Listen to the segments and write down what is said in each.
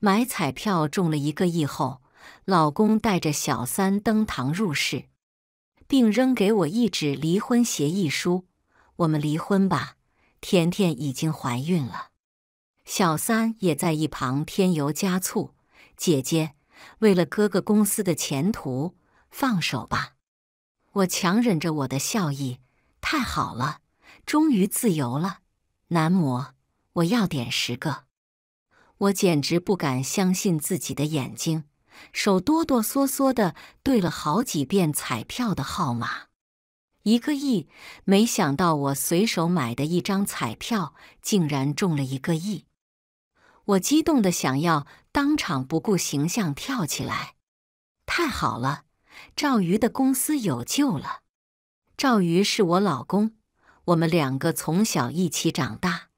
买彩票中了一个亿后，老公带着小三登堂入室，并扔给我一纸离婚协议书：“我们离婚吧，甜甜已经怀孕了。”小三也在一旁添油加醋：“姐姐，为了哥哥公司的前途，放手吧。”我强忍着我的笑意：“太好了，终于自由了。”男模，我要点十个。我简直不敢相信自己的眼睛，手哆哆嗦嗦的对了好几遍彩票的号码，一个亿！没想到我随手买的一张彩票竟然中了一个亿！我激动的想要当场不顾形象跳起来！太好了，赵瑜的公司有救了！赵瑜是我老公，我们两个从小一起长大，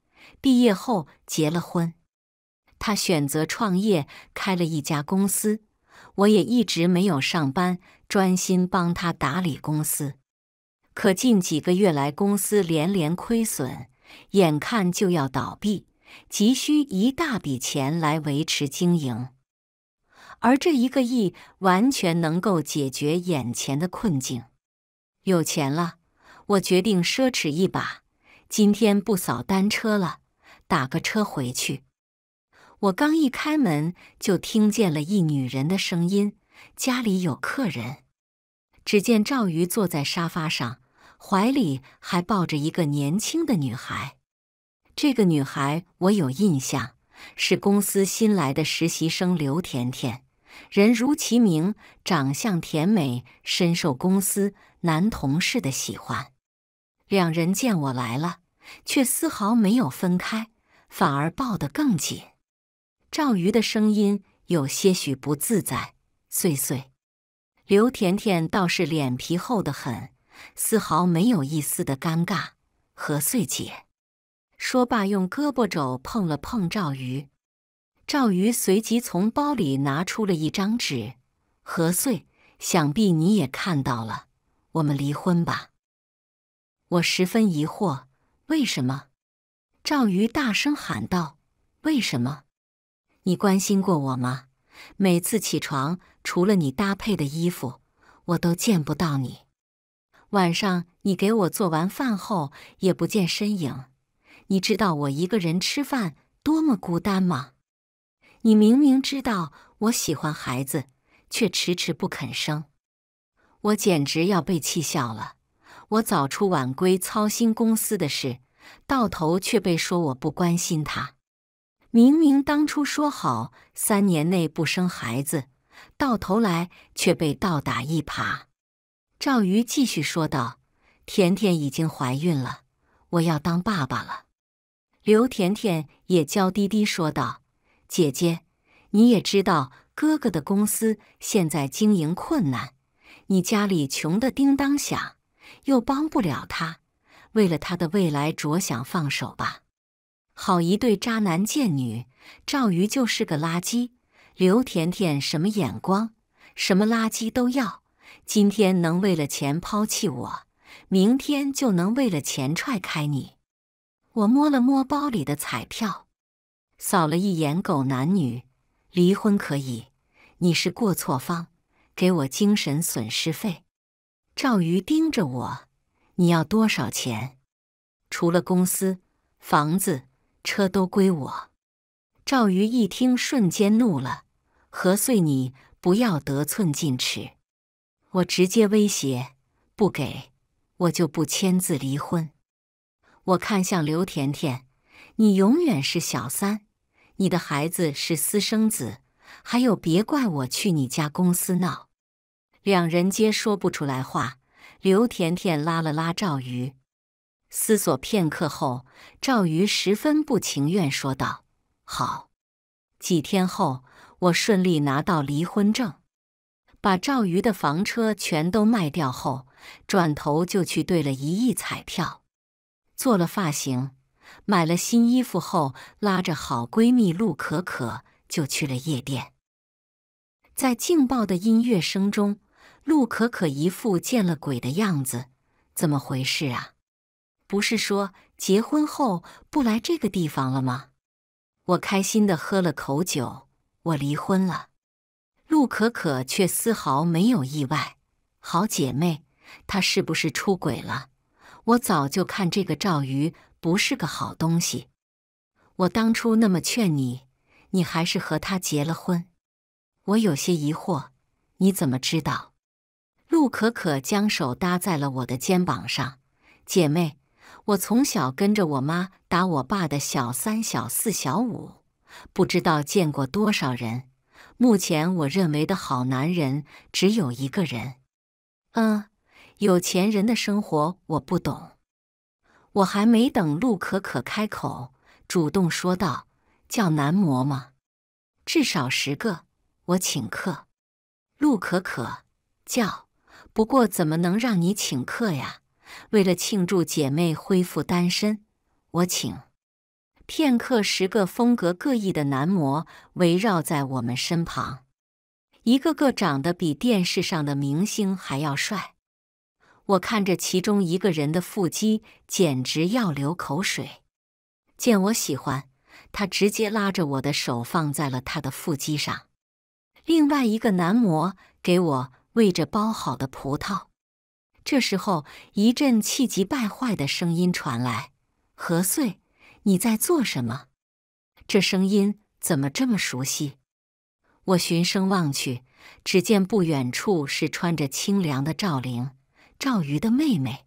毕业后结了婚。他选择创业，开了一家公司。我也一直没有上班，专心帮他打理公司。可近几个月来，公司连连亏损，眼看就要倒闭，急需一大笔钱来维持经营。而这一个亿，完全能够解决眼前的困境。有钱了，我决定奢侈一把。今天不扫单车了，打个车回去。我刚一开门，就听见了一女人的声音：“家里有客人。”只见赵瑜坐在沙发上，怀里还抱着一个年轻的女孩。这个女孩我有印象，是公司新来的实习生刘甜甜，人如其名，长相甜美，深受公司男同事的喜欢。两人见我来了，却丝毫没有分开，反而抱得更紧。赵瑜的声音有些许不自在。穗穗，刘甜甜倒是脸皮厚得很，丝毫没有一丝的尴尬。何穗姐说罢，用胳膊肘碰了碰赵瑜。赵瑜随即从包里拿出了一张纸。何穗，想必你也看到了，我们离婚吧。我十分疑惑，为什么？赵瑜大声喊道：“为什么？”你关心过我吗？每次起床，除了你搭配的衣服，我都见不到你。晚上你给我做完饭后，也不见身影。你知道我一个人吃饭多么孤单吗？你明明知道我喜欢孩子，却迟迟不肯生。我简直要被气笑了。我早出晚归操心公司的事，到头却被说我不关心他。明明当初说好三年内不生孩子，到头来却被倒打一耙。赵瑜继续说道：“甜甜已经怀孕了，我要当爸爸了。”刘甜甜也娇滴滴说道：“姐姐，你也知道哥哥的公司现在经营困难，你家里穷得叮当响，又帮不了他，为了他的未来着想，放手吧。”好一对渣男贱女，赵瑜就是个垃圾，刘甜甜什么眼光，什么垃圾都要。今天能为了钱抛弃我，明天就能为了钱踹开你。我摸了摸包里的彩票，扫了一眼狗男女，离婚可以，你是过错方，给我精神损失费。赵瑜盯着我，你要多少钱？除了公司房子。车都归我。赵瑜一听，瞬间怒了：“何穗，你不要得寸进尺！我直接威胁，不给我就不签字离婚。”我看向刘甜甜：“你永远是小三，你的孩子是私生子，还有别怪我去你家公司闹。”两人皆说不出来话。刘甜甜拉了拉赵瑜。思索片刻后，赵瑜十分不情愿说道：“好。”几天后，我顺利拿到离婚证，把赵瑜的房车全都卖掉后，转头就去兑了一亿彩票，做了发型，买了新衣服后，拉着好闺蜜陆可可就去了夜店。在劲爆的音乐声中，陆可可一副见了鬼的样子：“怎么回事啊？”不是说结婚后不来这个地方了吗？我开心的喝了口酒。我离婚了，陆可可却丝毫没有意外。好姐妹，她是不是出轨了？我早就看这个赵瑜不是个好东西。我当初那么劝你，你还是和他结了婚。我有些疑惑，你怎么知道？陆可可将手搭在了我的肩膀上，姐妹。我从小跟着我妈打我爸的小三、小四、小五，不知道见过多少人。目前我认为的好男人只有一个人。嗯，有钱人的生活我不懂。我还没等陆可可开口，主动说道：“叫男模吗？至少十个，我请客。”陆可可叫。不过怎么能让你请客呀？为了庆祝姐妹恢复单身，我请片刻，十个风格各异的男模围绕在我们身旁，一个个长得比电视上的明星还要帅。我看着其中一个人的腹肌，简直要流口水。见我喜欢，他直接拉着我的手放在了他的腹肌上。另外一个男模给我喂着剥好的葡萄。这时候，一阵气急败坏的声音传来：“何岁，你在做什么？”这声音怎么这么熟悉？我循声望去，只见不远处是穿着清凉的赵玲，赵瑜的妹妹。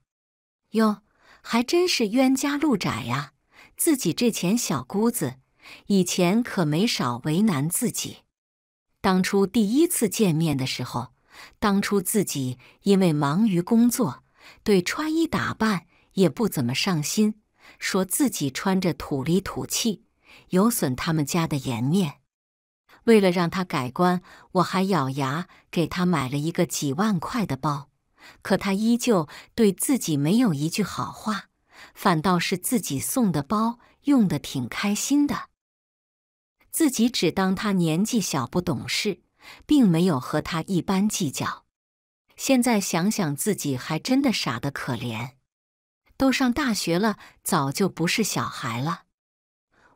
哟，还真是冤家路窄呀！自己这前小姑子，以前可没少为难自己。当初第一次见面的时候。当初自己因为忙于工作，对穿衣打扮也不怎么上心，说自己穿着土里土气，有损他们家的颜面。为了让他改观，我还咬牙给他买了一个几万块的包，可他依旧对自己没有一句好话，反倒是自己送的包用的挺开心的。自己只当他年纪小不懂事。并没有和他一般计较。现在想想，自己还真的傻得可怜。都上大学了，早就不是小孩了。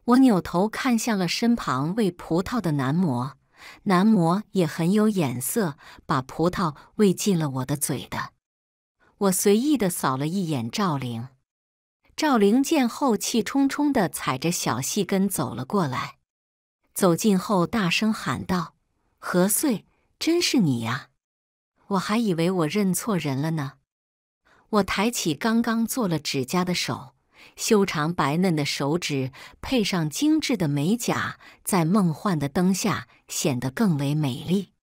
我扭头看向了身旁喂葡萄的男模，男模也很有眼色，把葡萄喂进了我的嘴的。我随意的扫了一眼赵灵，赵灵见后气冲冲的踩着小细跟走了过来，走近后大声喊道。何岁，真是你呀！我还以为我认错人了呢。我抬起刚刚做了指甲的手，修长白嫩的手指配上精致的美甲，在梦幻的灯下显得更为美丽。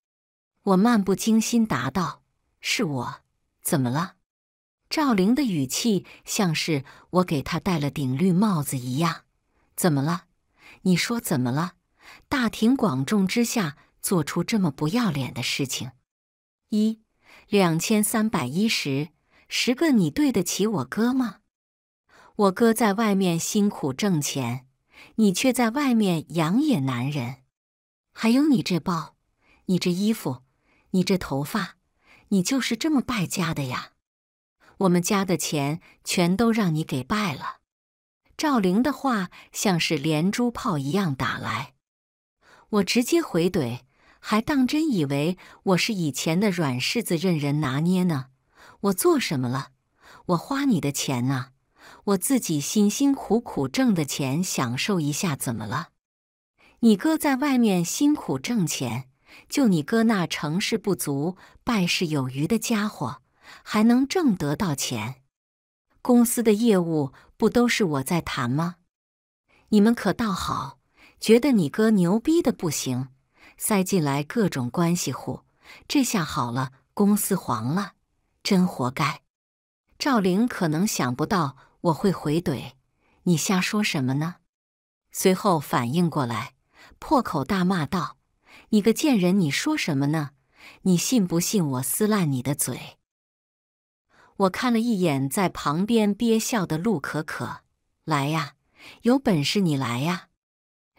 我漫不经心答道：“是我。”怎么了？赵玲的语气像是我给她戴了顶绿帽子一样。怎么了？你说怎么了？大庭广众之下。做出这么不要脸的事情！一两千三百一十十个，你对得起我哥吗？我哥在外面辛苦挣钱，你却在外面养野男人。还有你这包，你这衣服，你这头发，你就是这么败家的呀！我们家的钱全都让你给败了。赵玲的话像是连珠炮一样打来，我直接回怼。还当真以为我是以前的软柿子任人拿捏呢？我做什么了？我花你的钱啊！我自己辛辛苦苦挣的钱享受一下，怎么了？你哥在外面辛苦挣钱，就你哥那成事不足败事有余的家伙，还能挣得到钱？公司的业务不都是我在谈吗？你们可倒好，觉得你哥牛逼的不行。塞进来各种关系户，这下好了，公司黄了，真活该！赵玲可能想不到我会回怼，你瞎说什么呢？随后反应过来，破口大骂道：“你个贱人，你说什么呢？你信不信我撕烂你的嘴？”我看了一眼在旁边憋笑的陆可可，来呀，有本事你来呀！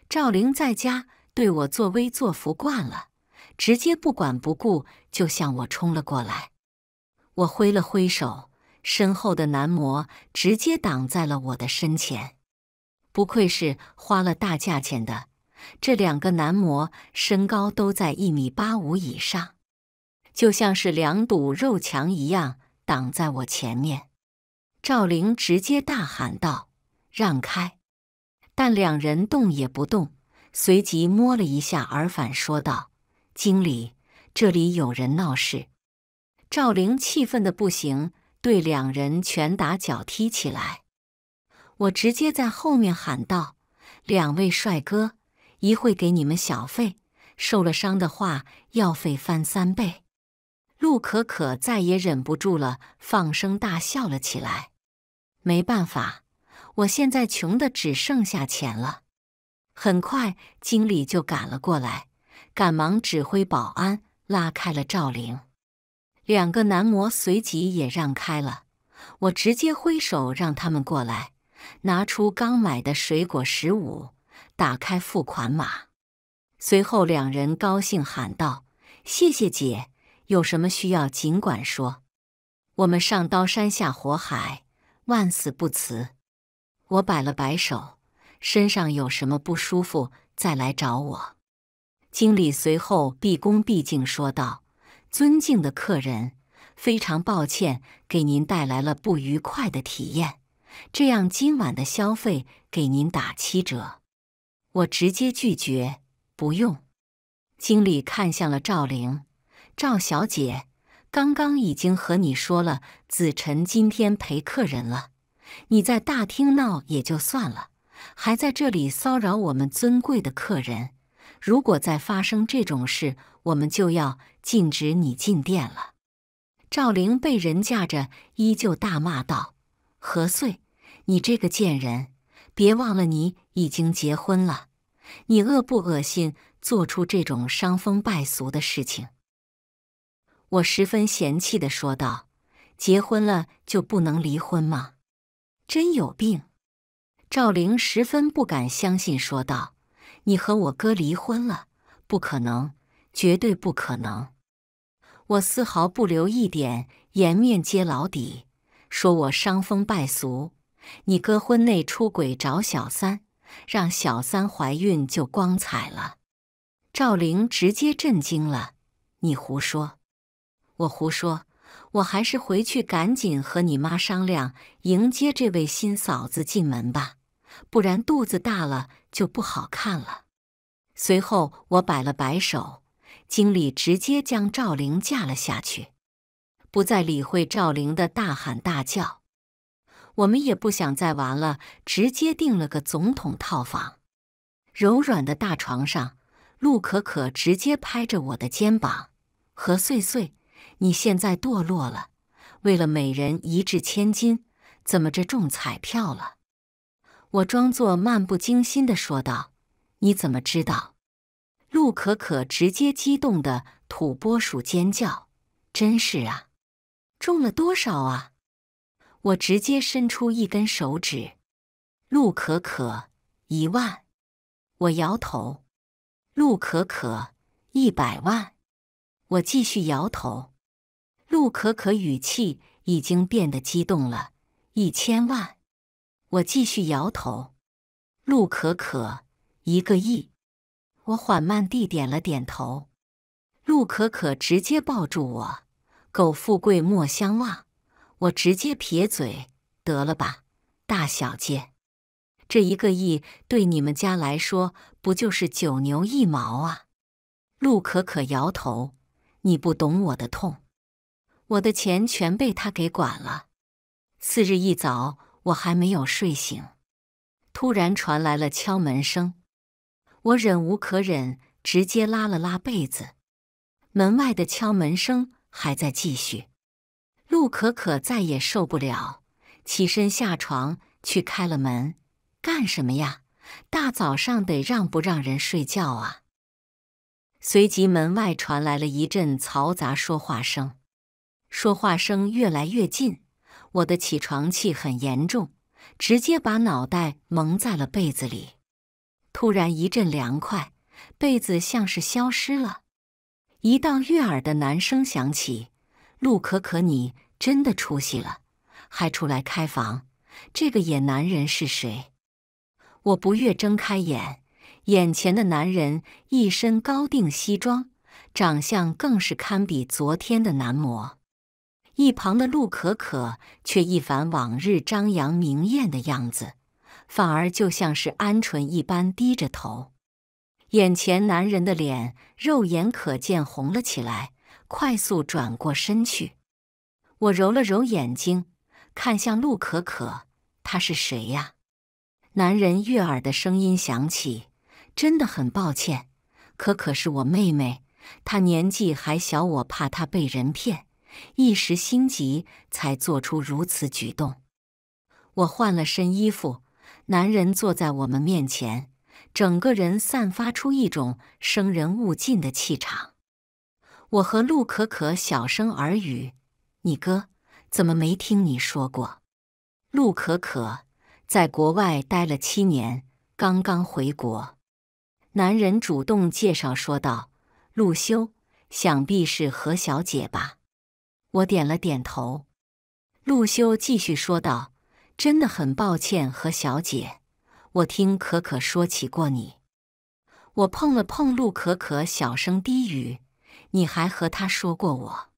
赵玲在家。对我作威作福惯了，直接不管不顾就向我冲了过来。我挥了挥手，身后的男模直接挡在了我的身前。不愧是花了大价钱的，这两个男模身高都在一米八五以上，就像是两堵肉墙一样挡在我前面。赵玲直接大喊道：“让开！”但两人动也不动。随即摸了一下耳返，说道：“经理，这里有人闹事。”赵玲气愤的不行，对两人拳打脚踢起来。我直接在后面喊道：“两位帅哥，一会给你们小费，受了伤的话，药费翻三倍。”陆可可再也忍不住了，放声大笑了起来。没办法，我现在穷的只剩下钱了。很快，经理就赶了过来，赶忙指挥保安拉开了赵玲，两个男模随即也让开了。我直接挥手让他们过来，拿出刚买的水果十五，打开付款码。随后，两人高兴喊道：“谢谢姐，有什么需要尽管说，我们上刀山下火海，万死不辞。”我摆了摆手。身上有什么不舒服，再来找我。经理随后毕恭毕敬说道：“尊敬的客人，非常抱歉给您带来了不愉快的体验。这样，今晚的消费给您打七折。”我直接拒绝，不用。经理看向了赵玲：“赵小姐，刚刚已经和你说了，子晨今天陪客人了。你在大厅闹也就算了。”还在这里骚扰我们尊贵的客人！如果再发生这种事，我们就要禁止你进店了。赵玲被人架着，依旧大骂道：“何穗，你这个贱人！别忘了你已经结婚了，你恶不恶心？做出这种伤风败俗的事情！”我十分嫌弃地说道：“结婚了就不能离婚吗？真有病！”赵玲十分不敢相信，说道：“你和我哥离婚了？不可能，绝对不可能！我丝毫不留一点颜面揭老底，说我伤风败俗。你哥婚内出轨找小三，让小三怀孕就光彩了。”赵玲直接震惊了：“你胡说！我胡说！”我还是回去赶紧和你妈商量，迎接这位新嫂子进门吧，不然肚子大了就不好看了。随后我摆了摆手，经理直接将赵玲架了下去，不再理会赵玲的大喊大叫。我们也不想再玩了，直接订了个总统套房。柔软的大床上，陆可可直接拍着我的肩膀：“何碎碎。”你现在堕落了，为了美人一掷千金，怎么中彩票了？我装作漫不经心的说道：“你怎么知道？”陆可可直接激动的土拨鼠尖叫：“真是啊，中了多少啊？”我直接伸出一根手指：“陆可可一万。”我摇头：“陆可可一百万。”我继续摇头。陆可可语气已经变得激动了，一千万。我继续摇头。陆可可一个亿。我缓慢地点了点头。陆可可直接抱住我。苟富贵莫相忘。我直接撇嘴，得了吧，大小姐，这一个亿对你们家来说不就是九牛一毛啊？陆可可摇头，你不懂我的痛。我的钱全被他给管了。次日一早，我还没有睡醒，突然传来了敲门声。我忍无可忍，直接拉了拉被子。门外的敲门声还在继续。陆可可再也受不了，起身下床去开了门。干什么呀？大早上得让不让人睡觉啊？随即门外传来了一阵嘈杂说话声。说话声越来越近，我的起床气很严重，直接把脑袋蒙在了被子里。突然一阵凉快，被子像是消失了，一道悦耳的男声响起：“陆可可，你真的出息了，还出来开房？这个野男人是谁？”我不悦睁开眼，眼前的男人一身高定西装，长相更是堪比昨天的男模。一旁的陆可可却一反往日张扬明艳的样子，反而就像是鹌鹑一般低着头。眼前男人的脸肉眼可见红了起来，快速转过身去。我揉了揉眼睛，看向陆可可，她是谁呀？男人悦耳的声音响起：“真的很抱歉，可可是我妹妹，她年纪还小，我怕她被人骗。”一时心急，才做出如此举动。我换了身衣服，男人坐在我们面前，整个人散发出一种生人勿近的气场。我和陆可可小声耳语：“你哥怎么没听你说过？”陆可可在国外待了七年，刚刚回国。男人主动介绍说道：“陆修，想必是何小姐吧？”我点了点头，陆修继续说道：“真的很抱歉，何小姐，我听可可说起过你。”我碰了碰陆可可，小声低语：“你还和他说过我。”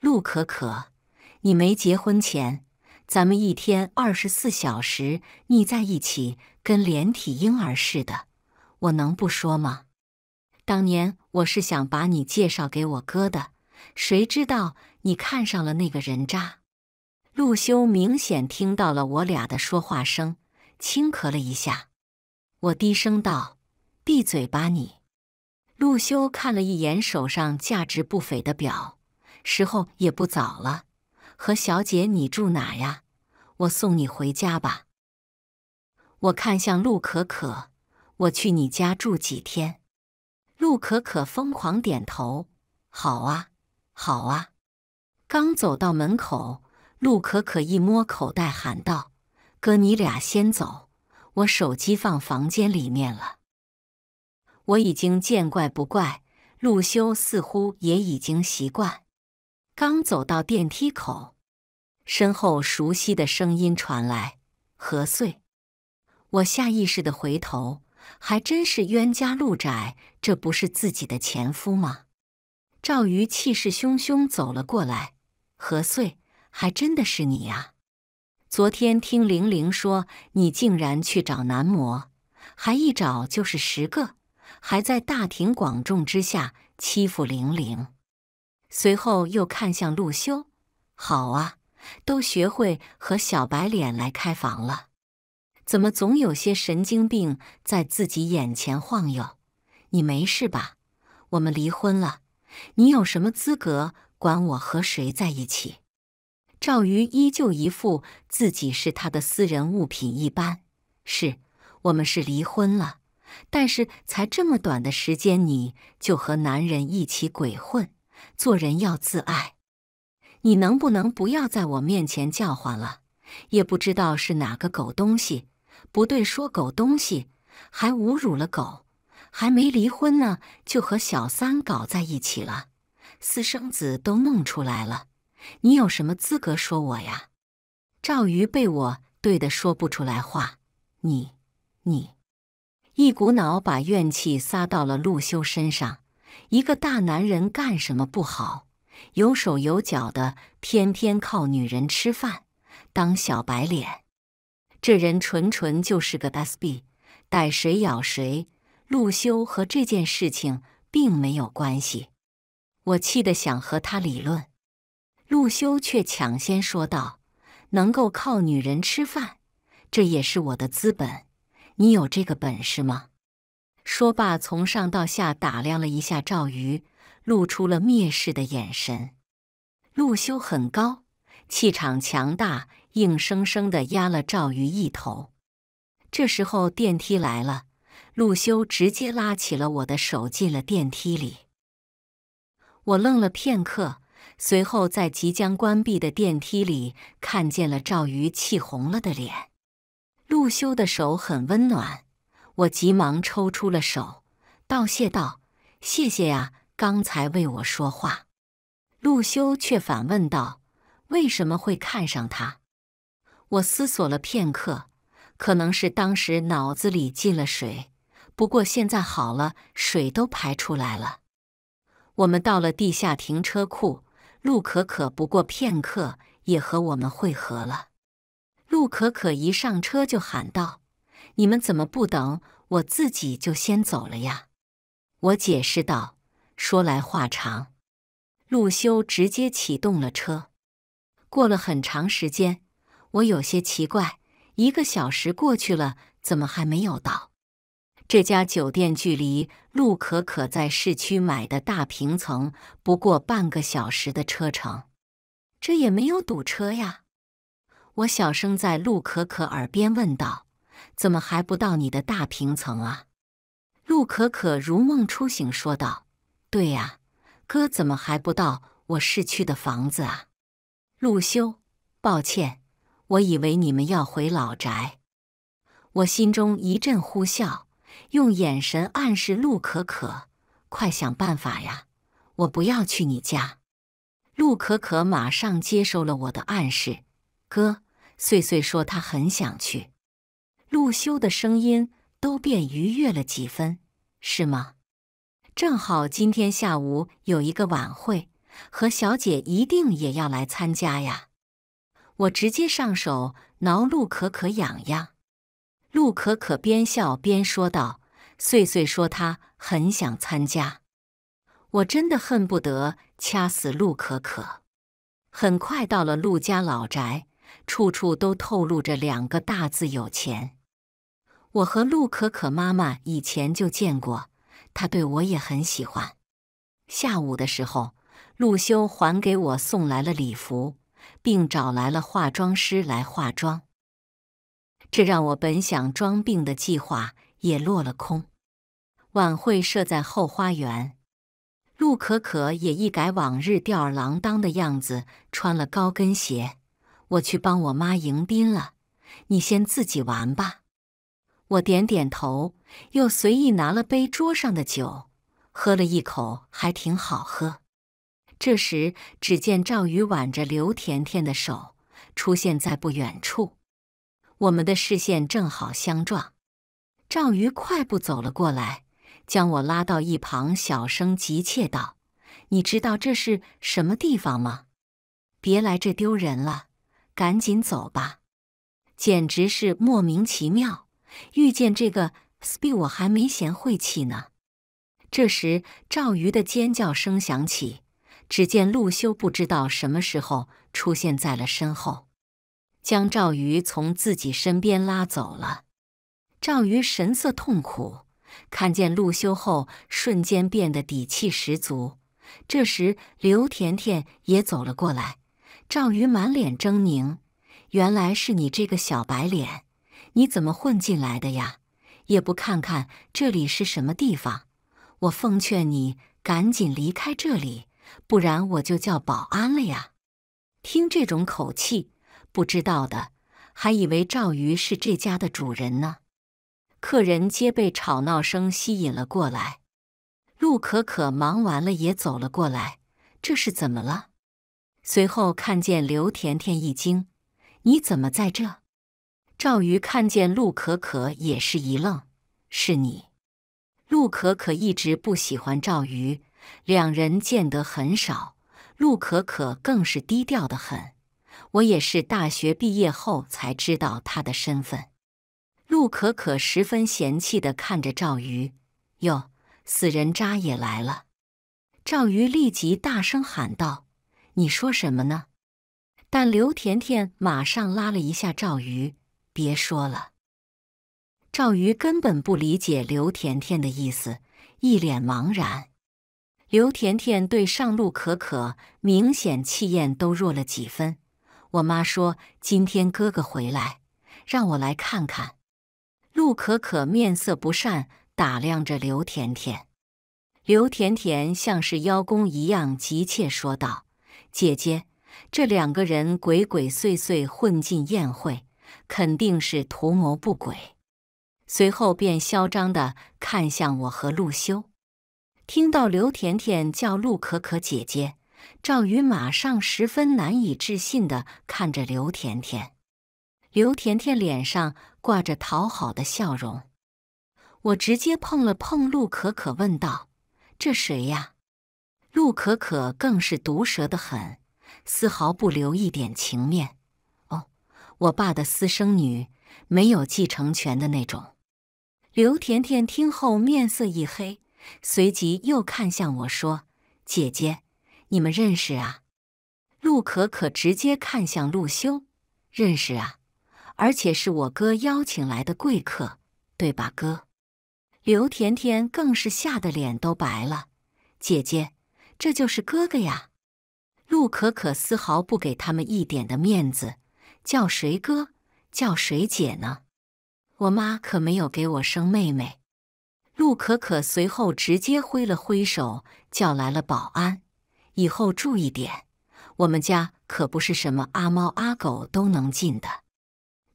陆可可，你没结婚前，咱们一天二十四小时腻在一起，跟连体婴儿似的，我能不说吗？当年我是想把你介绍给我哥的，谁知道。你看上了那个人渣，陆修明显听到了我俩的说话声，轻咳了一下。我低声道：“闭嘴吧，你。”陆修看了一眼手上价值不菲的表，时候也不早了。何小姐，你住哪呀？我送你回家吧。我看向陆可可，我去你家住几天。陆可可疯狂点头：“好啊，好啊。”刚走到门口，陆可可一摸口袋，喊道：“哥，你俩先走，我手机放房间里面了。”我已经见怪不怪，陆修似乎也已经习惯。刚走到电梯口，身后熟悉的声音传来：“何穗。”我下意识的回头，还真是冤家路窄，这不是自己的前夫吗？赵瑜气势汹汹走了过来。何穗，还真的是你啊！昨天听玲玲说，你竟然去找男模，还一找就是十个，还在大庭广众之下欺负玲玲。随后又看向陆修，好啊，都学会和小白脸来开房了？怎么总有些神经病在自己眼前晃悠？你没事吧？我们离婚了，你有什么资格？管我和谁在一起？赵瑜依旧一副自己是他的私人物品一般。是，我们是离婚了，但是才这么短的时间，你就和男人一起鬼混。做人要自爱，你能不能不要在我面前叫唤了？也不知道是哪个狗东西。不对，说狗东西还侮辱了狗。还没离婚呢，就和小三搞在一起了。私生子都弄出来了，你有什么资格说我呀？赵瑜被我怼得说不出来话，你你，一股脑把怨气撒到了陆修身上。一个大男人干什么不好，有手有脚的，偏偏靠女人吃饭，当小白脸。这人纯纯就是个 SB，逮谁咬谁。陆修和这件事情并没有关系。我气得想和他理论，陆修却抢先说道：“能够靠女人吃饭，这也是我的资本。你有这个本事吗？”说罢，从上到下打量了一下赵瑜，露出了蔑视的眼神。陆修很高，气场强大，硬生生的压了赵瑜一头。这时候电梯来了，陆修直接拉起了我的手，进了电梯里。我愣了片刻，随后在即将关闭的电梯里看见了赵瑜气红了的脸。陆修的手很温暖，我急忙抽出了手，道谢道：“谢谢呀，刚才为我说话。”陆修却反问道：“为什么会看上他？”我思索了片刻，可能是当时脑子里进了水，不过现在好了，水都排出来了。我们到了地下停车库，陆可可不过片刻也和我们会合了。陆可可一上车就喊道：“你们怎么不等？我自己就先走了呀！”我解释道：“说来话长。”陆修直接启动了车。过了很长时间，我有些奇怪，一个小时过去了，怎么还没有到？这家酒店距离陆可可在市区买的大平层不过半个小时的车程，这也没有堵车呀！我小声在陆可可耳边问道：“怎么还不到你的大平层啊？”陆可可如梦初醒说道：“对呀，哥怎么还不到我市区的房子啊？”陆修，抱歉，我以为你们要回老宅。我心中一阵呼啸。用眼神暗示陆可可，快想办法呀！我不要去你家。陆可可马上接收了我的暗示。哥，岁岁说他很想去。陆修的声音都变愉悦了几分，是吗？正好今天下午有一个晚会，何小姐一定也要来参加呀。我直接上手挠陆可可痒痒。陆可可边笑边说道。碎碎说：“他很想参加。”我真的恨不得掐死陆可可。很快到了陆家老宅，处处都透露着两个大字“有钱”。我和陆可可妈妈以前就见过，她对我也很喜欢。下午的时候，陆修还给我送来了礼服，并找来了化妆师来化妆。这让我本想装病的计划。也落了空。晚会设在后花园，陆可可也一改往日吊儿郎当的样子，穿了高跟鞋。我去帮我妈迎宾了，你先自己玩吧。我点点头，又随意拿了杯桌上的酒，喝了一口，还挺好喝。这时，只见赵宇挽着刘甜甜的手出现在不远处，我们的视线正好相撞。赵瑜快步走了过来，将我拉到一旁，小声急切道：“你知道这是什么地方吗？别来这丢人了，赶紧走吧！”简直是莫名其妙，遇见这个 SP，我还没嫌晦气呢。这时，赵瑜的尖叫声响起，只见陆修不知道什么时候出现在了身后，将赵瑜从自己身边拉走了。赵瑜神色痛苦，看见陆修后，瞬间变得底气十足。这时，刘甜甜也走了过来。赵瑜满脸狰狞：“原来是你这个小白脸，你怎么混进来的呀？也不看看这里是什么地方！我奉劝你赶紧离开这里，不然我就叫保安了呀！”听这种口气，不知道的还以为赵瑜是这家的主人呢。客人皆被吵闹声吸引了过来，陆可可忙完了也走了过来。这是怎么了？随后看见刘甜甜一惊：“你怎么在这？”赵瑜看见陆可可也是一愣：“是你。”陆可可一直不喜欢赵瑜，两人见得很少。陆可可更是低调的很，我也是大学毕业后才知道他的身份。陆可可十分嫌弃地看着赵瑜，哟，死人渣也来了！赵瑜立即大声喊道：“你说什么呢？”但刘甜甜马上拉了一下赵瑜：“别说了。”赵瑜根本不理解刘甜甜的意思，一脸茫然。刘甜甜对上陆可可明显气焰都弱了几分。我妈说：“今天哥哥回来，让我来看看。”陆可可面色不善，打量着刘甜甜。刘甜甜像是邀功一样急切说道：“姐姐，这两个人鬼鬼祟祟混进宴会，肯定是图谋不轨。”随后便嚣张地看向我和陆修。听到刘甜甜叫陆可可姐姐，赵宇马上十分难以置信地看着刘甜甜。刘甜甜脸上。挂着讨好的笑容，我直接碰了碰陆可可，问道：“这谁呀？”陆可可更是毒舌的很，丝毫不留一点情面。“哦，我爸的私生女，没有继承权的那种。”刘甜甜听后面色一黑，随即又看向我说：“姐姐，你们认识啊？”陆可可直接看向陆修：“认识啊。”而且是我哥邀请来的贵客，对吧，哥？刘甜甜更是吓得脸都白了。姐姐，这就是哥哥呀！陆可可丝毫不给他们一点的面子，叫谁哥，叫谁姐呢？我妈可没有给我生妹妹。陆可可随后直接挥了挥手，叫来了保安。以后注意点，我们家可不是什么阿猫阿狗都能进的。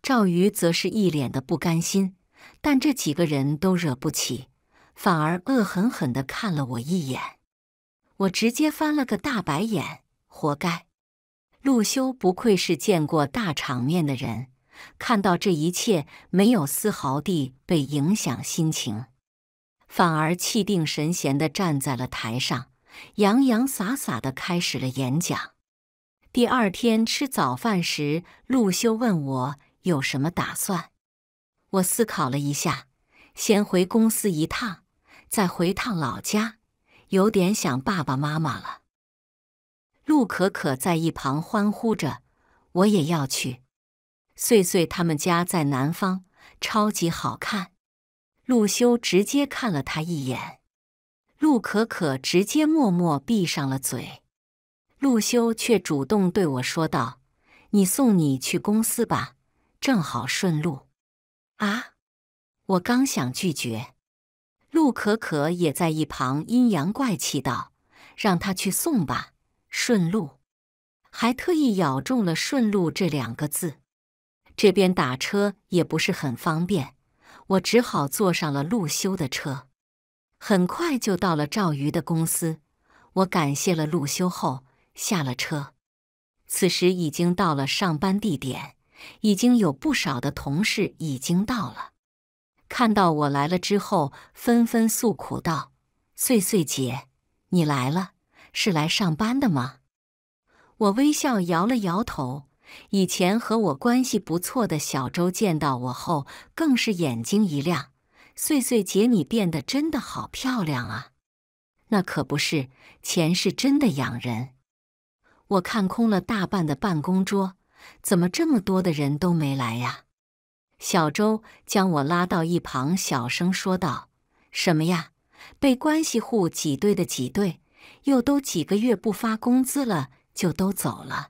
赵瑜则是一脸的不甘心，但这几个人都惹不起，反而恶狠狠的看了我一眼。我直接翻了个大白眼，活该。陆修不愧是见过大场面的人，看到这一切没有丝毫地被影响心情，反而气定神闲的站在了台上，洋洋洒洒的开始了演讲。第二天吃早饭时，陆修问我。有什么打算？我思考了一下，先回公司一趟，再回趟老家，有点想爸爸妈妈了。陆可可在一旁欢呼着：“我也要去！”穗穗他们家在南方，超级好看。陆修直接看了他一眼，陆可可直接默默闭上了嘴。陆修却主动对我说道：“你送你去公司吧。”正好顺路啊！我刚想拒绝，陆可可也在一旁阴阳怪气道：“让他去送吧，顺路。”还特意咬中了“顺路”这两个字。这边打车也不是很方便，我只好坐上了陆修的车。很快就到了赵瑜的公司，我感谢了陆修后下了车。此时已经到了上班地点。已经有不少的同事已经到了，看到我来了之后，纷纷诉苦道：“岁岁姐，你来了，是来上班的吗？”我微笑摇了摇头。以前和我关系不错的小周见到我后，更是眼睛一亮：“岁岁姐，你变得真的好漂亮啊！”那可不是，钱是真的养人。我看空了大半的办公桌。怎么这么多的人都没来呀？小周将我拉到一旁，小声说道：“什么呀？被关系户挤兑的挤兑，又都几个月不发工资了，就都走了。”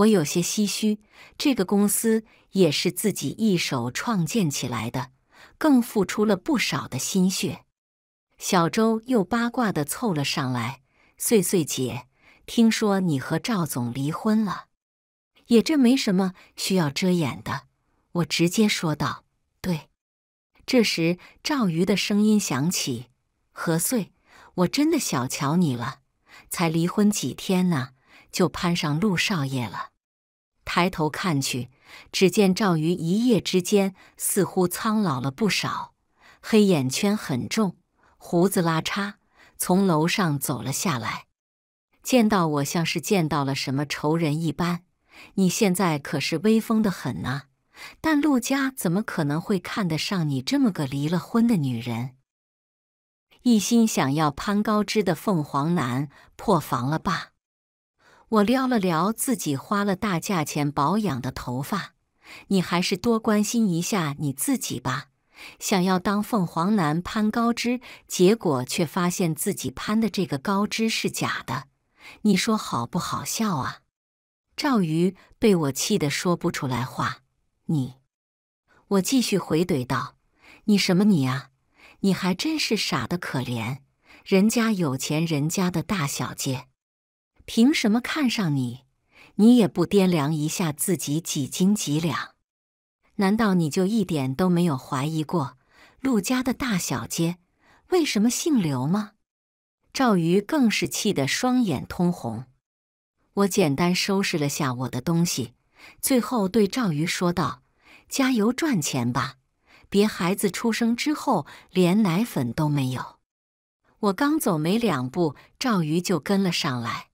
我有些唏嘘，这个公司也是自己一手创建起来的，更付出了不少的心血。小周又八卦地凑了上来：“碎碎姐，听说你和赵总离婚了？”也这没什么需要遮掩的，我直接说道：“对。”这时赵瑜的声音响起：“何岁，我真的小瞧你了，才离婚几天呢，就攀上陆少爷了。”抬头看去，只见赵瑜一夜之间似乎苍老了不少，黑眼圈很重，胡子拉碴，从楼上走了下来，见到我像是见到了什么仇人一般。你现在可是威风的很呐，但陆家怎么可能会看得上你这么个离了婚的女人？一心想要攀高枝的凤凰男破防了吧？我撩了撩自己花了大价钱保养的头发，你还是多关心一下你自己吧。想要当凤凰男攀高枝，结果却发现自己攀的这个高枝是假的，你说好不好笑啊？赵瑜被我气得说不出来话，你，我继续回怼道：“你什么你啊？你还真是傻的可怜！人家有钱人家的大小姐，凭什么看上你？你也不掂量一下自己几斤几两？难道你就一点都没有怀疑过陆家的大小姐为什么姓刘吗？”赵瑜更是气得双眼通红。我简单收拾了下我的东西，最后对赵瑜说道：“加油赚钱吧，别孩子出生之后连奶粉都没有。”我刚走没两步，赵瑜就跟了上来，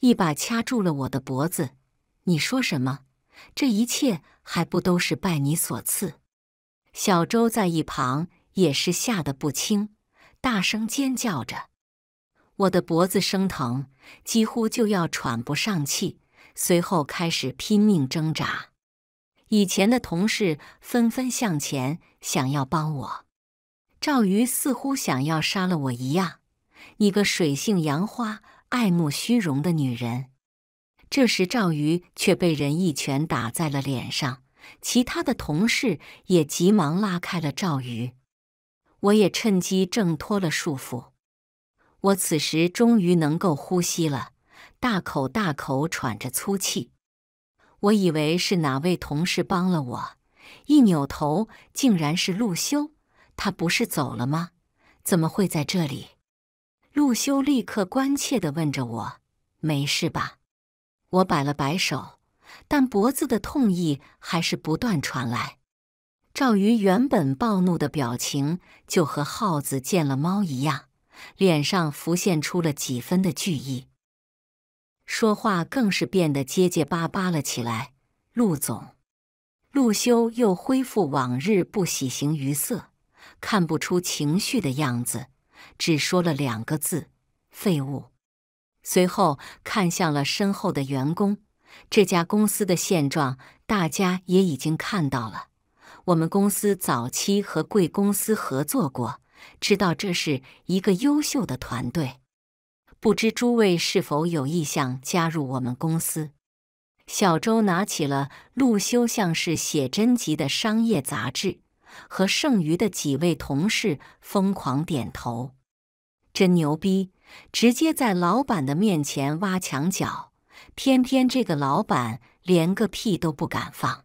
一把掐住了我的脖子。“你说什么？这一切还不都是拜你所赐？”小周在一旁也是吓得不轻，大声尖叫着。我的脖子生疼，几乎就要喘不上气，随后开始拼命挣扎。以前的同事纷纷向前想要帮我。赵瑜似乎想要杀了我一样，一个水性杨花、爱慕虚荣的女人。这时，赵瑜却被人一拳打在了脸上，其他的同事也急忙拉开了赵瑜。我也趁机挣脱了束缚。我此时终于能够呼吸了，大口大口喘着粗气。我以为是哪位同事帮了我，一扭头，竟然是陆修。他不是走了吗？怎么会在这里？陆修立刻关切地问着我：“没事吧？”我摆了摆手，但脖子的痛意还是不断传来。赵瑜原本暴怒的表情，就和耗子见了猫一样。脸上浮现出了几分的惧意，说话更是变得结结巴巴了起来。陆总，陆修又恢复往日不喜形于色、看不出情绪的样子，只说了两个字：“废物。”随后看向了身后的员工。这家公司的现状，大家也已经看到了。我们公司早期和贵公司合作过。知道这是一个优秀的团队，不知诸位是否有意向加入我们公司？小周拿起了陆修像是写真集的商业杂志，和剩余的几位同事疯狂点头。真牛逼，直接在老板的面前挖墙角，偏偏这个老板连个屁都不敢放。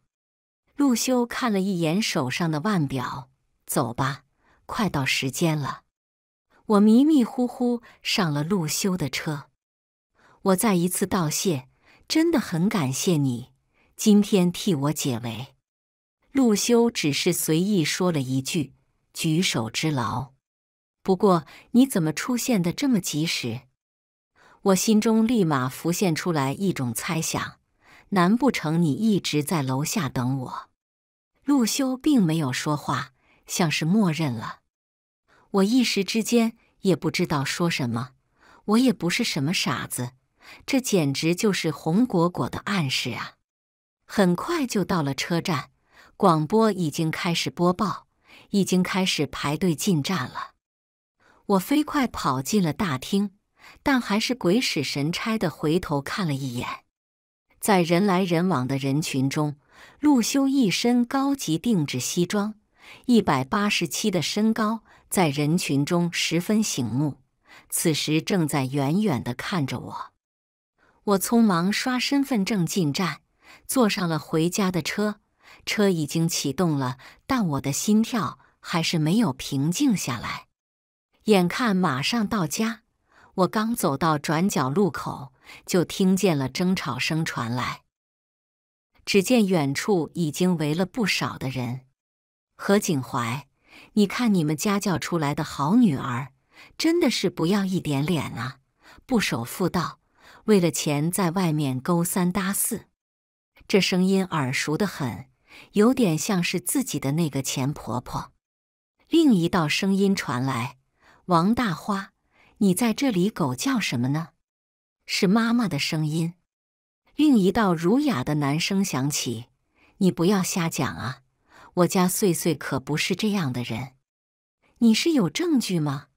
陆修看了一眼手上的腕表，走吧。快到时间了，我迷迷糊糊上了陆修的车。我再一次道谢，真的很感谢你今天替我解围。陆修只是随意说了一句：“举手之劳。”不过你怎么出现的这么及时？我心中立马浮现出来一种猜想：难不成你一直在楼下等我？陆修并没有说话。像是默认了，我一时之间也不知道说什么。我也不是什么傻子，这简直就是红果果的暗示啊！很快就到了车站，广播已经开始播报，已经开始排队进站了。我飞快跑进了大厅，但还是鬼使神差的回头看了一眼，在人来人往的人群中，陆修一身高级定制西装。一百八十七的身高在人群中十分醒目，此时正在远远的看着我。我匆忙刷身份证进站，坐上了回家的车。车已经启动了，但我的心跳还是没有平静下来。眼看马上到家，我刚走到转角路口，就听见了争吵声传来。只见远处已经围了不少的人。何景怀，你看你们家教出来的好女儿，真的是不要一点脸啊！不守妇道，为了钱在外面勾三搭四。这声音耳熟的很，有点像是自己的那个前婆婆。另一道声音传来：“王大花，你在这里狗叫什么呢？”是妈妈的声音。另一道儒雅的男声响起：“你不要瞎讲啊！”我家岁岁可不是这样的人，你是有证据吗？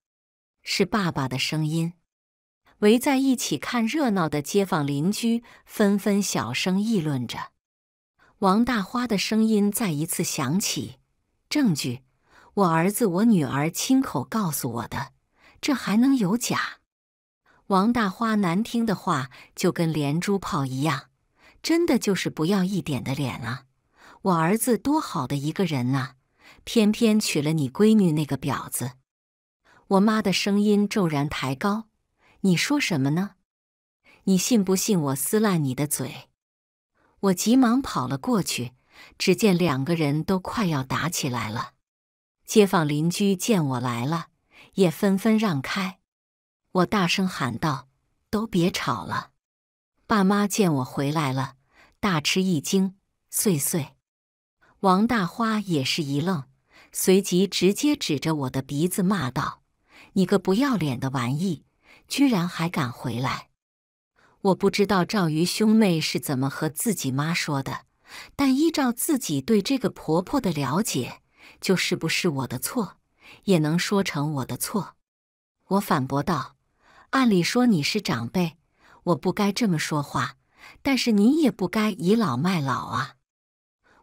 是爸爸的声音。围在一起看热闹的街坊邻居纷纷小声议论着。王大花的声音再一次响起：“证据，我儿子、我女儿亲口告诉我的，这还能有假？”王大花难听的话就跟连珠炮一样，真的就是不要一点的脸啊！我儿子多好的一个人啊，偏偏娶了你闺女那个婊子！我妈的声音骤然抬高：“你说什么呢？你信不信我撕烂你的嘴？”我急忙跑了过去，只见两个人都快要打起来了。街坊邻居见我来了，也纷纷让开。我大声喊道：“都别吵了！”爸妈见我回来了，大吃一惊：“碎碎。”王大花也是一愣，随即直接指着我的鼻子骂道：“你个不要脸的玩意，居然还敢回来！”我不知道赵瑜兄妹是怎么和自己妈说的，但依照自己对这个婆婆的了解，就是不是我的错，也能说成我的错。我反驳道：“按理说你是长辈，我不该这么说话，但是你也不该倚老卖老啊。”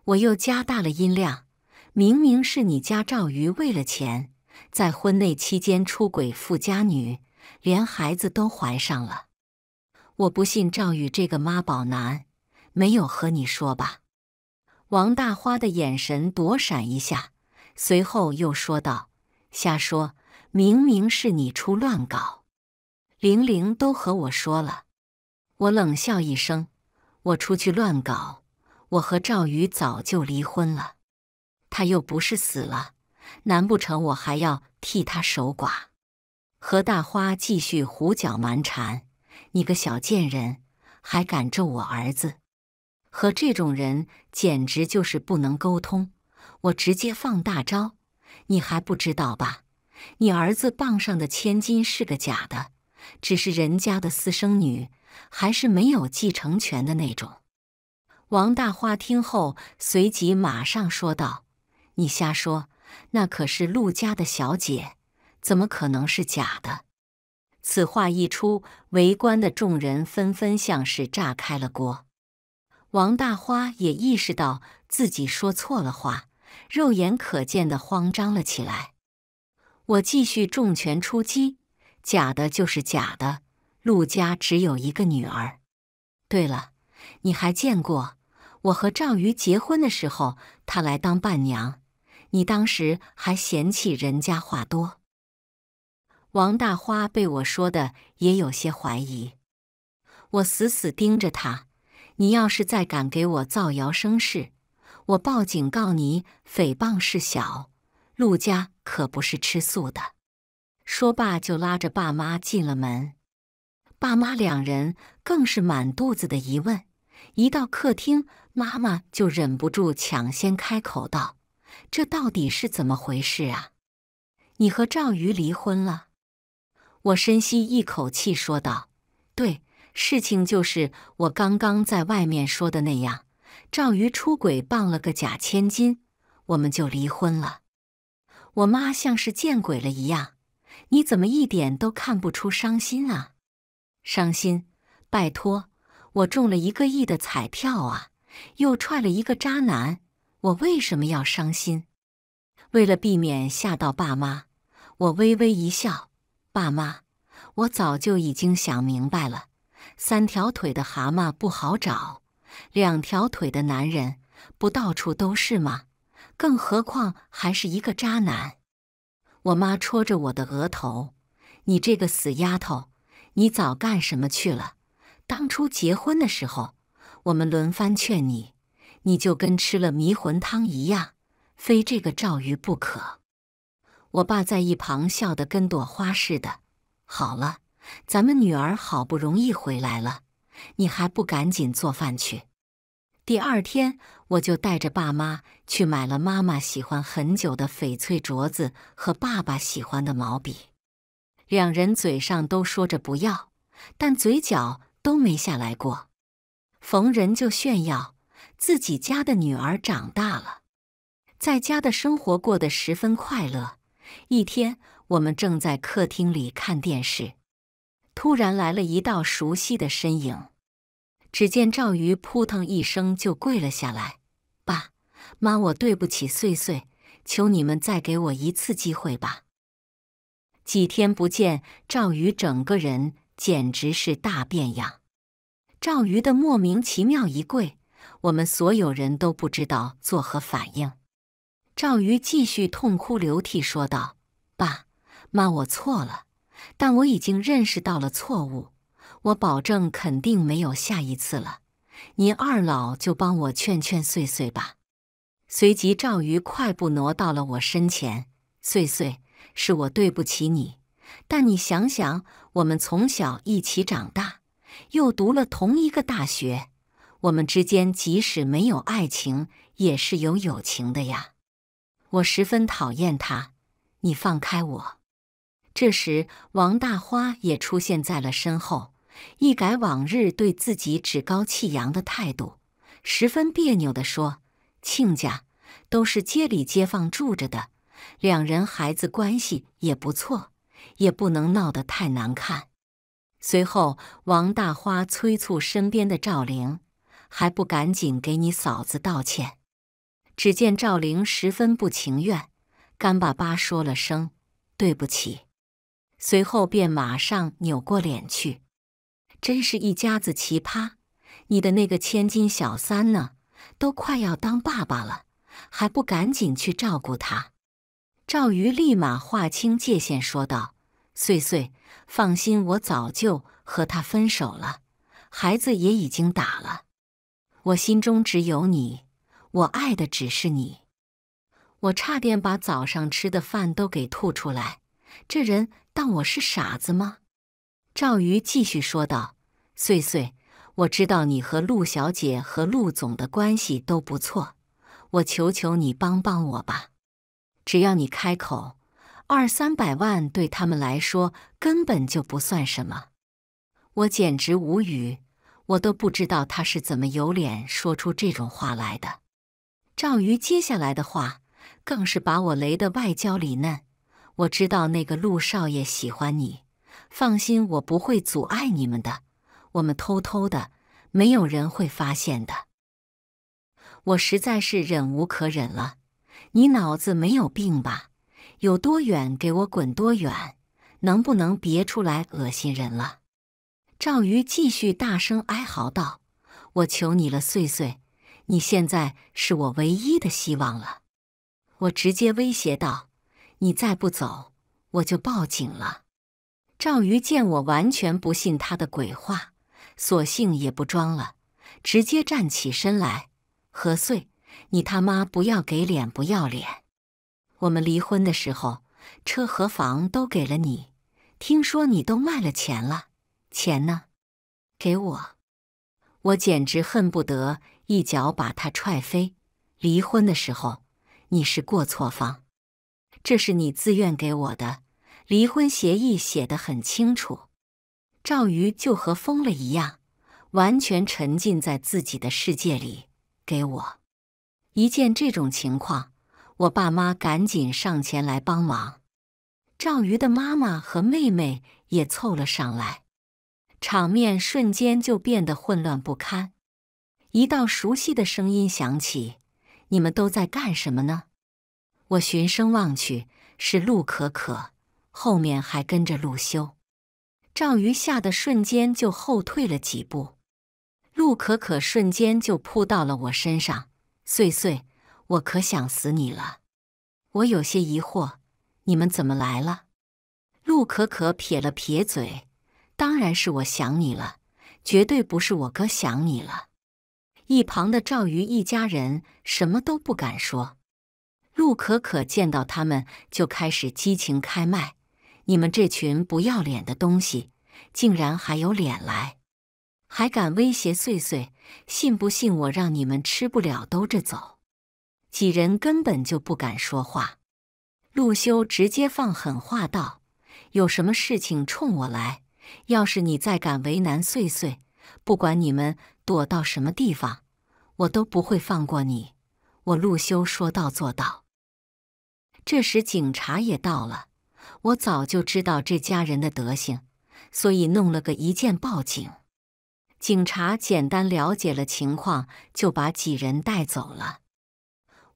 我又加大了音量，明明是你家赵瑜为了钱，在婚内期间出轨富家女，连孩子都怀上了。我不信赵宇这个妈宝男没有和你说吧？王大花的眼神躲闪一下，随后又说道：“瞎说，明明是你出乱搞，玲玲都和我说了。”我冷笑一声：“我出去乱搞。”我和赵宇早就离婚了，他又不是死了，难不成我还要替他守寡？何大花继续胡搅蛮缠，你个小贱人，还敢咒我儿子？和这种人简直就是不能沟通，我直接放大招，你还不知道吧？你儿子傍上的千金是个假的，只是人家的私生女，还是没有继承权的那种。王大花听后，随即马上说道：“你瞎说，那可是陆家的小姐，怎么可能是假的？”此话一出，围观的众人纷纷像是炸开了锅。王大花也意识到自己说错了话，肉眼可见的慌张了起来。我继续重拳出击：“假的就是假的，陆家只有一个女儿。对了，你还见过？”我和赵瑜结婚的时候，她来当伴娘，你当时还嫌弃人家话多。王大花被我说的也有些怀疑，我死死盯着他。你要是再敢给我造谣生事，我报警告你诽谤事小，陆家可不是吃素的。说罢就拉着爸妈进了门，爸妈两人更是满肚子的疑问。一到客厅，妈妈就忍不住抢先开口道：“这到底是怎么回事啊？你和赵瑜离婚了？”我深吸一口气说道：“对，事情就是我刚刚在外面说的那样，赵瑜出轨傍了个假千金，我们就离婚了。”我妈像是见鬼了一样：“你怎么一点都看不出伤心啊？伤心，拜托。”我中了一个亿的彩票啊，又踹了一个渣男，我为什么要伤心？为了避免吓到爸妈，我微微一笑：“爸妈，我早就已经想明白了，三条腿的蛤蟆不好找，两条腿的男人不到处都是吗？更何况还是一个渣男。”我妈戳着我的额头：“你这个死丫头，你早干什么去了？”当初结婚的时候，我们轮番劝你，你就跟吃了迷魂汤一样，非这个赵瑜不可。我爸在一旁笑得跟朵花似的。好了，咱们女儿好不容易回来了，你还不赶紧做饭去？第二天，我就带着爸妈去买了妈妈喜欢很久的翡翠镯子和爸爸喜欢的毛笔。两人嘴上都说着不要，但嘴角。都没下来过，逢人就炫耀自己家的女儿长大了，在家的生活过得十分快乐。一天，我们正在客厅里看电视，突然来了一道熟悉的身影。只见赵瑜扑腾一声就跪了下来：“爸妈，我对不起岁岁，求你们再给我一次机会吧。”几天不见，赵宇整个人。简直是大变样！赵瑜的莫名其妙一跪，我们所有人都不知道作何反应。赵瑜继续痛哭流涕说道：“爸妈，我错了，但我已经认识到了错误，我保证肯定没有下一次了。您二老就帮我劝劝岁岁吧。”随即，赵瑜快步挪到了我身前：“岁岁，是我对不起你，但你想想。”我们从小一起长大，又读了同一个大学，我们之间即使没有爱情，也是有友情的呀。我十分讨厌他，你放开我。这时，王大花也出现在了身后，一改往日对自己趾高气扬的态度，十分别扭的说：“亲家，都是街里街坊住着的，两人孩子关系也不错。”也不能闹得太难看。随后，王大花催促身边的赵玲：“还不赶紧给你嫂子道歉！”只见赵玲十分不情愿，干巴巴说了声“对不起”，随后便马上扭过脸去。真是一家子奇葩！你的那个千金小三呢？都快要当爸爸了，还不赶紧去照顾他？赵瑜立马划清界限说道。岁岁，放心，我早就和他分手了，孩子也已经打了。我心中只有你，我爱的只是你。我差点把早上吃的饭都给吐出来，这人当我是傻子吗？赵瑜继续说道：“岁岁，我知道你和陆小姐和陆总的关系都不错，我求求你帮帮我吧，只要你开口。”二三百万对他们来说根本就不算什么，我简直无语，我都不知道他是怎么有脸说出这种话来的。赵瑜接下来的话更是把我雷得外焦里嫩。我知道那个陆少爷喜欢你，放心，我不会阻碍你们的，我们偷偷的，没有人会发现的。我实在是忍无可忍了，你脑子没有病吧？有多远给我滚多远，能不能别出来恶心人了？赵瑜继续大声哀嚎道：“我求你了，岁岁，你现在是我唯一的希望了。”我直接威胁道：“你再不走，我就报警了。”赵瑜见我完全不信他的鬼话，索性也不装了，直接站起身来：“何穗，你他妈不要给脸不要脸！”我们离婚的时候，车和房都给了你。听说你都卖了钱了，钱呢？给我！我简直恨不得一脚把他踹飞。离婚的时候你是过错方，这是你自愿给我的。离婚协议写的很清楚。赵瑜就和疯了一样，完全沉浸在自己的世界里。给我！一见这种情况。我爸妈赶紧上前来帮忙，赵瑜的妈妈和妹妹也凑了上来，场面瞬间就变得混乱不堪。一道熟悉的声音响起：“你们都在干什么呢？”我循声望去，是陆可可，后面还跟着陆修。赵瑜吓得瞬间就后退了几步，陆可可瞬间就扑到了我身上：“碎碎。”我可想死你了，我有些疑惑，你们怎么来了？陆可可撇了撇嘴，当然是我想你了，绝对不是我哥想你了。一旁的赵瑜一家人什么都不敢说。陆可可见到他们就开始激情开麦：“你们这群不要脸的东西，竟然还有脸来，还敢威胁碎碎，信不信我让你们吃不了兜着走！”几人根本就不敢说话，陆修直接放狠话道：“有什么事情冲我来！要是你再敢为难岁岁，不管你们躲到什么地方，我都不会放过你！我陆修说到做到。”这时警察也到了，我早就知道这家人的德行，所以弄了个一键报警。警察简单了解了情况，就把几人带走了。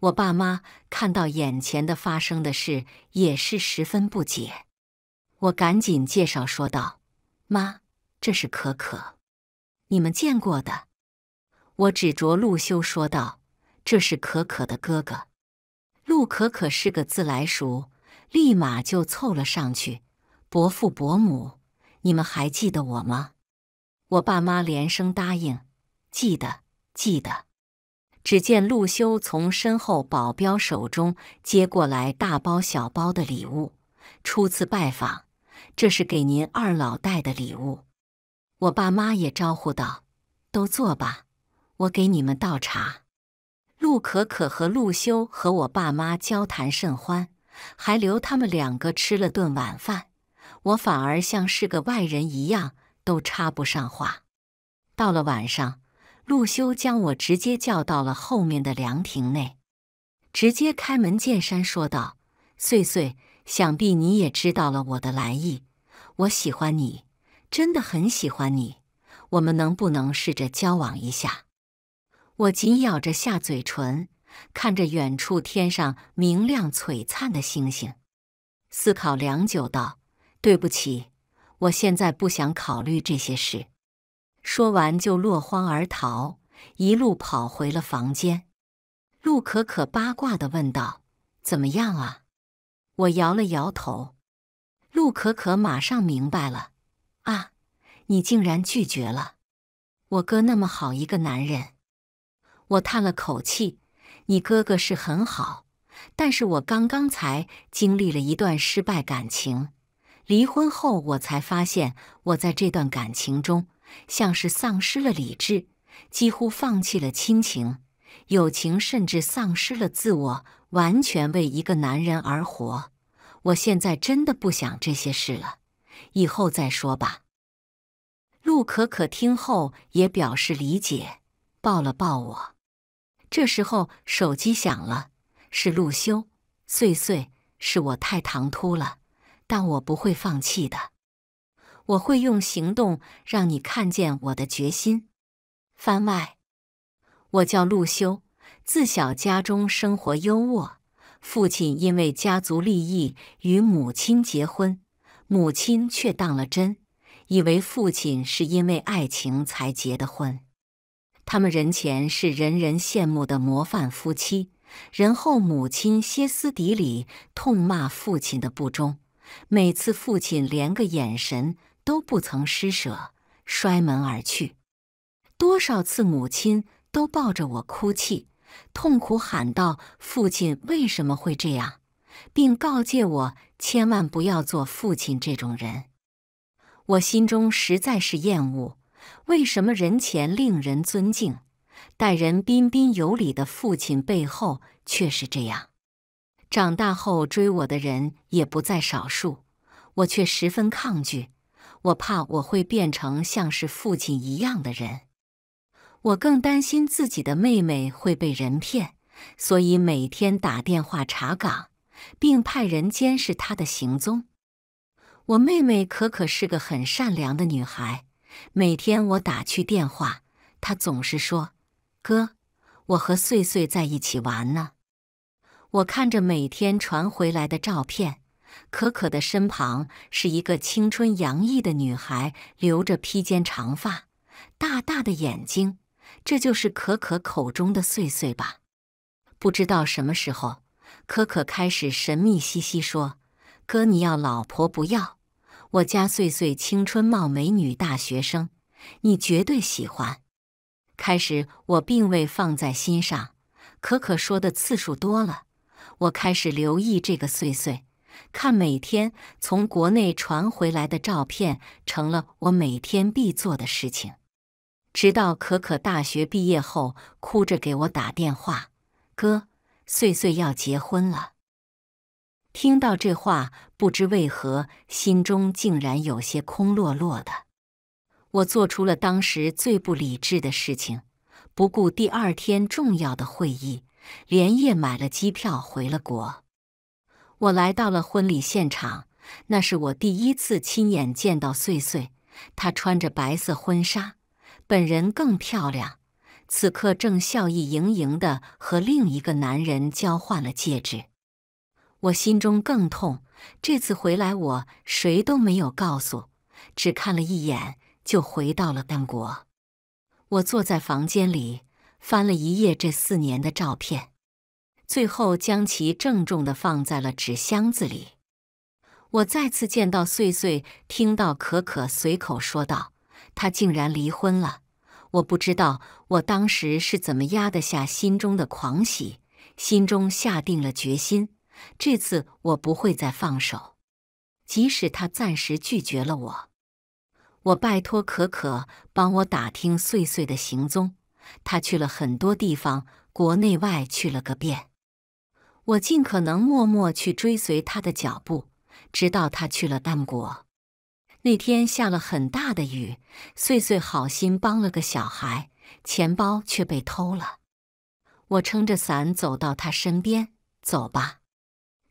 我爸妈看到眼前的发生的事，也是十分不解。我赶紧介绍说道：“妈，这是可可，你们见过的。”我指着陆修说道：“这是可可的哥哥。”陆可可是个自来熟，立马就凑了上去：“伯父伯母，你们还记得我吗？”我爸妈连声答应：“记得，记得。”只见陆修从身后保镖手中接过来大包小包的礼物，初次拜访，这是给您二老带的礼物。我爸妈也招呼道：“都坐吧，我给你们倒茶。”陆可可和陆修和我爸妈交谈甚欢，还留他们两个吃了顿晚饭。我反而像是个外人一样，都插不上话。到了晚上。陆修将我直接叫到了后面的凉亭内，直接开门见山说道：“岁岁，想必你也知道了我的来意。我喜欢你，真的很喜欢你。我们能不能试着交往一下？”我紧咬着下嘴唇，看着远处天上明亮璀璨的星星，思考良久，道：“对不起，我现在不想考虑这些事。”说完就落荒而逃，一路跑回了房间。陆可可八卦地问道：“怎么样啊？”我摇了摇头。陆可可马上明白了：“啊，你竟然拒绝了我哥那么好一个男人！”我叹了口气：“你哥哥是很好，但是我刚刚才经历了一段失败感情。离婚后，我才发现我在这段感情中……”像是丧失了理智，几乎放弃了亲情、友情，甚至丧失了自我，完全为一个男人而活。我现在真的不想这些事了，以后再说吧。陆可可听后也表示理解，抱了抱我。这时候手机响了，是陆修。岁岁，是我太唐突了，但我不会放弃的。我会用行动让你看见我的决心。番外，我叫陆修，自小家中生活优渥。父亲因为家族利益与母亲结婚，母亲却当了真，以为父亲是因为爱情才结的婚。他们人前是人人羡慕的模范夫妻，人后母亲歇斯底里痛骂父亲的不忠。每次父亲连个眼神。都不曾施舍，摔门而去。多少次，母亲都抱着我哭泣，痛苦喊道：“父亲为什么会这样？”并告诫我千万不要做父亲这种人。我心中实在是厌恶，为什么人前令人尊敬、待人彬彬有礼的父亲背后却是这样？长大后追我的人也不在少数，我却十分抗拒。我怕我会变成像是父亲一样的人，我更担心自己的妹妹会被人骗，所以每天打电话查岗，并派人监视她的行踪。我妹妹可可是个很善良的女孩，每天我打去电话，她总是说：“哥，我和岁岁在一起玩呢。”我看着每天传回来的照片。可可的身旁是一个青春洋溢的女孩，留着披肩长发，大大的眼睛。这就是可可口中的岁岁吧？不知道什么时候，可可开始神秘兮兮说：“哥，你要老婆不要？我家岁岁青春貌美女大学生，你绝对喜欢。”开始我并未放在心上，可可说的次数多了，我开始留意这个岁岁。看每天从国内传回来的照片，成了我每天必做的事情。直到可可大学毕业后，哭着给我打电话：“哥，岁岁要结婚了。”听到这话，不知为何，心中竟然有些空落落的。我做出了当时最不理智的事情，不顾第二天重要的会议，连夜买了机票回了国。我来到了婚礼现场，那是我第一次亲眼见到穗穗。她穿着白色婚纱，本人更漂亮。此刻正笑意盈盈的和另一个男人交换了戒指。我心中更痛。这次回来，我谁都没有告诉，只看了一眼就回到了丹国。我坐在房间里，翻了一夜这四年的照片。最后，将其郑重的放在了纸箱子里。我再次见到穗穗，听到可可随口说道：“他竟然离婚了。”我不知道我当时是怎么压得下心中的狂喜，心中下定了决心：这次我不会再放手，即使他暂时拒绝了我。我拜托可可帮我打听穗穗的行踪，他去了很多地方，国内外去了个遍。我尽可能默默去追随他的脚步，直到他去了丹国。那天下了很大的雨，岁岁好心帮了个小孩，钱包却被偷了。我撑着伞走到他身边，走吧。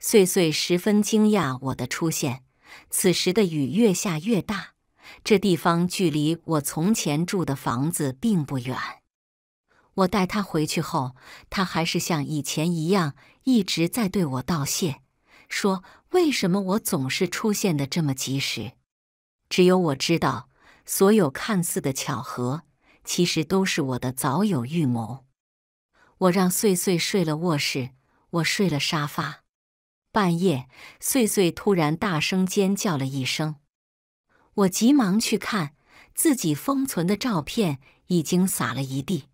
岁岁十分惊讶我的出现。此时的雨越下越大，这地方距离我从前住的房子并不远。我带他回去后，他还是像以前一样，一直在对我道谢，说：“为什么我总是出现的这么及时？”只有我知道，所有看似的巧合，其实都是我的早有预谋。我让岁岁睡了卧室，我睡了沙发。半夜，岁岁突然大声尖叫了一声，我急忙去看，自己封存的照片已经撒了一地。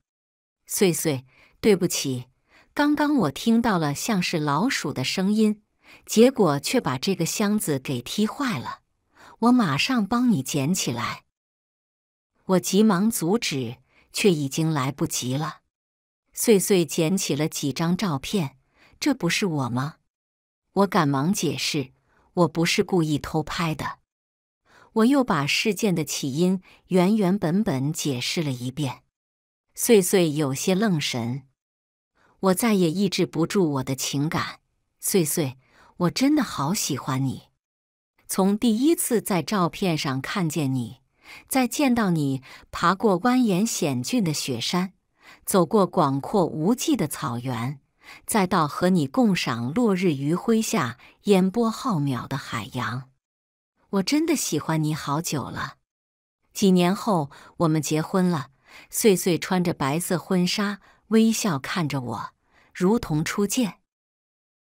岁岁，对不起，刚刚我听到了像是老鼠的声音，结果却把这个箱子给踢坏了。我马上帮你捡起来。我急忙阻止，却已经来不及了。岁岁捡起了几张照片，这不是我吗？我赶忙解释，我不是故意偷拍的。我又把事件的起因原原本本解释了一遍。岁岁有些愣神，我再也抑制不住我的情感。岁岁，我真的好喜欢你。从第一次在照片上看见你，再见到你爬过蜿蜒险峻的雪山，走过广阔无际的草原，再到和你共赏落日余晖下烟波浩渺的海洋，我真的喜欢你好久了。几年后，我们结婚了。穗穗穿着白色婚纱，微笑看着我，如同初见。